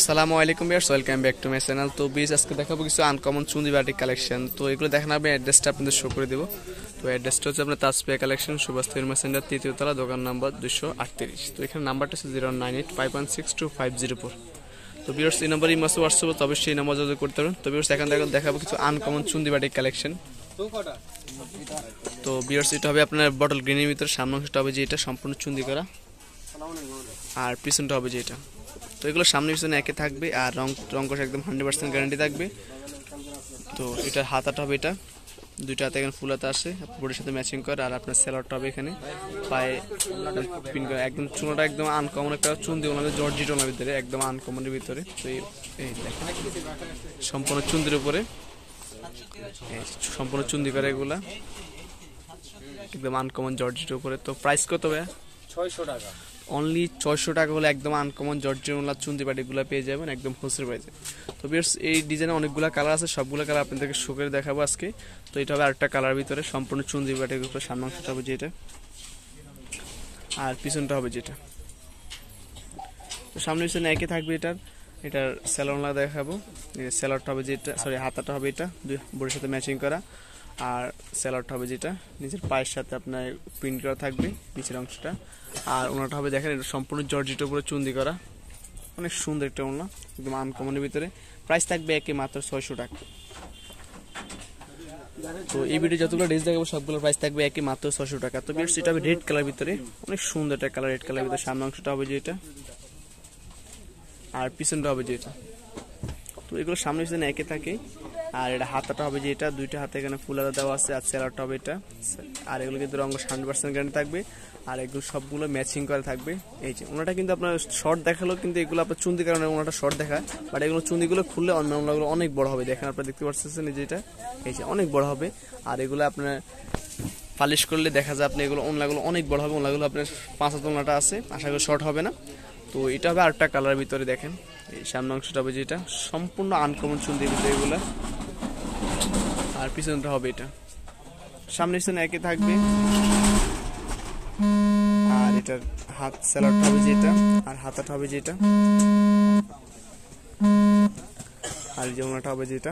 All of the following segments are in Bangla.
আসসালামু আলাইকুম ইয়ার্স welcome back to my channel তো বিজ আজকে দেখাবো কিছু আনকমন চুন্দিবাটিক কালেকশন তো এগুলো দেখেন আমি অ্যাড্রেসটা আপনাদের শো করে দেবো তো অ্যাড্রেসটা হচ্ছে আপনার তাজপিয়া কালেকশন সুভাষ তিরমা সেন্টার তৃতীয়তলা দোকান নাম্বার দুশো আটত্রিশ তো এখানে নাম্বারটা হচ্ছে zero nine eight five one six two five zero four তো বিয়ার্স এই নম্বর ইমাসে হোয়াটসঅ্যাপে তবে সেই নম্বর যোগাযোগ করতে পারেন তো বিয়ার্স এখান থেকে দেখাবো কিছু আনকমন চুন্দিবাটিক কালেকশন তো বিয়ার্স এটা হবে আপনার বটল গ্রিনের ভিতরে সামনে অংশটা হবে যে এটা সম্পূর্ণ চুন্দি করা আর পিছনটা হবে যেটা তো এগুলো সামনে পিছনে একে থাকবে আর রং রং কষা একদম হান্ড্রেড পার্সেন্ট গ্যারান্টি থাকবে তো এটার হাতাটা হবে এটা দুইটা হাতে এখানে ফুল হাতে আসে বোর্ডের সাথে ম্যাচিং করে আর আপনার স্যালাডটা হবে এখানে পায়ে পিন করে একদম চুনোটা একদম আনকমন একটা চুন দিয়ে ওনাদের জর্জি টোনার ভিতরে একদম আনকমনের ভিতরে তো এই দেখেন সম্পূর্ণ চুন্দির উপরে সম্পূর্ণ চুন্দি করে এগুলা একদম আনকমন জর্জিটের উপরে তো প্রাইস কত ভাইয়া ছয়শো টাকা অনলি ছয়শো টাকা হলে একদম আনকমন জর্জিনোলা চুন্দি বাটিগুলো পেয়ে যাবেন একদম হোসের প্রাইসে তো বিয়ার্স এই ডিজাইনে অনেকগুলো কালার আছে সবগুলো কালার আপনাদেরকে শো করে দেখাবো আজকে তো এটা হবে আরেকটা কালার ভিতরে সম্পূর্ণ চুন্দি বাটির উপরে হবে যেটা আর পিছনটা হবে যেটা তো সামনে পিছনে একই থাকবে এটার এটার স্যালোনলা দেখাবো স্যালোডটা হবে যেটা সরি হাতাটা হবে এটা দুই বড়ির সাথে ম্যাচিং করা আর স্যালাড হবে যেটা নিচের পায়ের সাথে আপনার প্রিন্ট করা থাকবে নিচের অংশটা আর ওনাটা হবে দেখেন এটা সম্পূর্ণ জর্জিট উপরে চুন্দি করা অনেক সুন্দর একটা ওনা একদম আনকমনের ভিতরে প্রাইস থাকবে একে মাত্র ছয়শো টাকা তো এই ভিডিও যতগুলো ড্রেস দেখাবো সবগুলোর প্রাইস থাকবে একই মাত্র ছশো টাকা তো বিয়ার্স সেটা হবে রেড কালার ভিতরে অনেক সুন্দর একটা কালার রেড কালার ভিতরে সামনে অংশটা হবে যেটা আর পিছনটা হবে যেটা তো এগুলো সামনে পিছনে একে থাকে আর এটা হাতাটা হবে যে এটা দুইটা হাতে এখানে ফুল আদা দেওয়া আছে আর সেলারটা হবে এটা আর এগুলো কিন্তু রঙ হান্ড্রেড পার্সেন্ট গ্যারান্টি থাকবে আর এগুলো সবগুলো ম্যাচিং করে থাকবে এই যে ওনাটা কিন্তু আপনার শর্ট দেখালো কিন্তু এগুলো আপনার চুন্দি কারণে ওনাটা শর্ট দেখায় বাট এগুলো চুন্দিগুলো খুললে অন্য ওনাগুলো অনেক বড় হবে দেখেন আপনার দেখতে পাচ্ছেন এই যে এটা এই যে অনেক বড় হবে আর এগুলো আপনার পালিশ করলে দেখা যায় আপনি এগুলো ওনলাগুলো অনেক বড় হবে ওনলাগুলো আপনার পাঁচ হাত ওনাটা আছে আশা করি শর্ট হবে না তো এটা হবে আরেকটা কালারের ভিতরে দেখেন এই সামনে অংশটা হবে যেটা সম্পূর্ণ আনকমন চুন্দি এগুলো আর পিছনটা হবে এটা সামনের পিছনে একে থাকবে আর এটার হাত স্যালাডটা হবে যেটা আর হাতাটা হবে যেটা আর যমুনাটা হবে যেটা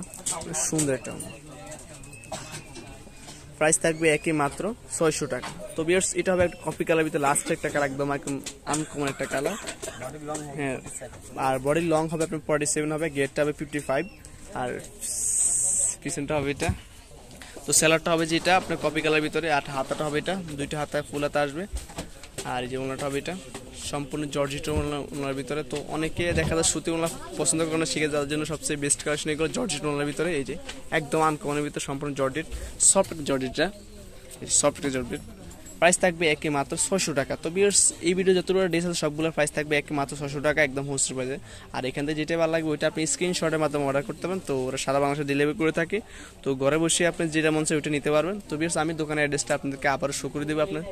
সুন্দর একটা প্রাইস থাকবে একই মাত্র ছয়শো টাকা তো বিয়ার্স এটা হবে একটা কফি কালার ভিতরে লাস্ট একটা কালার একদম একদম আনকমন একটা কালার হ্যাঁ আর বডি লং হবে আপনার ফর্টি সেভেন হবে গেটটা হবে ফিফটি ফাইভ আর কিচেনটা হবে এটা তো স্যালাডটা হবে যেটা আপনার কপি কালার ভিতরে আর হাতাটা হবে এটা দুইটা হাতায় ফুল হাতা আসবে আর এই যে ওনাটা হবে এটা সম্পূর্ণ জর্জিট ওনার ভিতরে তো অনেকে দেখা যায় সুতি ওনার পছন্দ করে না শিখে যাওয়ার জন্য সবচেয়ে বেস্ট কালেকশন এগুলো জর্জিট ওনার ভিতরে এই যে একদম আনকমনের ভিতরে সম্পূর্ণ জর্জিট সফট জর্জিটটা সফট জর্জিট প্রাইস থাকবে একে মাত্র ছশো টাকা তো বিয়ার্স এই ভিডিও যতগুলো ডিস আছে সবগুলোর প্রাইস থাকবে একে মাত্র ছশো টাকা একদম হোস্ট প্রাইসে আর এখান থেকে যেটা ভালো লাগবে ওইটা আপনি স্ক্রিনশটের মাধ্যমে অর্ডার করতে পারেন তো ওরা সারা বাংলাদেশে ডেলিভারি করে থাকে তো ঘরে বসে আপনি যেটা মন চাই ওইটা নিতে পারবেন তো বিয়ার্স আমি দোকানের অ্যাড্রেসটা আপনাদেরকে আবার শো করে দেবো আপনার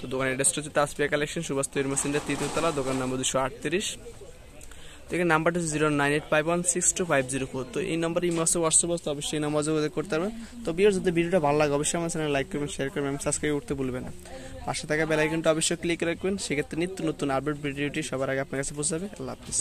তো দোকানের অ্যাড্রেসটা হচ্ছে তাসপিয়া কালেকশন সুভাষ তৈরি মেশিনটা তৃতীয়তলা দোকান নম্বর দুশো আটত্রিশ দেখে নাম্বারটা হচ্ছে zero nine eight five one six two five zero four তো এই নম্বরে ইমো আছে হোয়াটসঅ্যাপ আছে অবশ্যই এই নম্বর যোগাযোগ করতে পারবেন তো বিয়ার যদি ভিডিওটা ভালো লাগে অবশ্যই আমার চ্যানেল লাইক করবেন শেয়ার করবেন সাবস্ক্রাইব করতে ভুলবেন না পাশে থাকা বেলাইকনটা অবশ্যই ক্লিক রাখবেন সেক্ষেত্রে নিত্য নতুন আপডেট ভিডিওটি সবার আগে আপনার কাছে পৌঁছাবে আল্লাহ হাফিজ